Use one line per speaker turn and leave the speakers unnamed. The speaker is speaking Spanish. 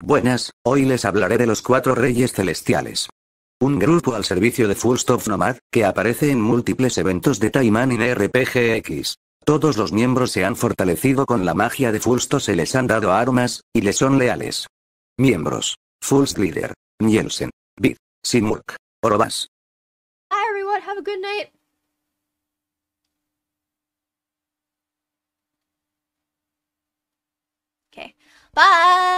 Buenas, hoy les hablaré de los cuatro reyes celestiales. Un grupo al servicio de Fullstop Nomad, que aparece en múltiples eventos de Taiman en RPGX. Todos los miembros se han fortalecido con la magia de Fulsto se les han dado armas, y les son leales. Miembros. Fulst Leader. Nielsen. Bid. Simurk. Orobas.
Hi everyone, have a good night. Okay. Bye!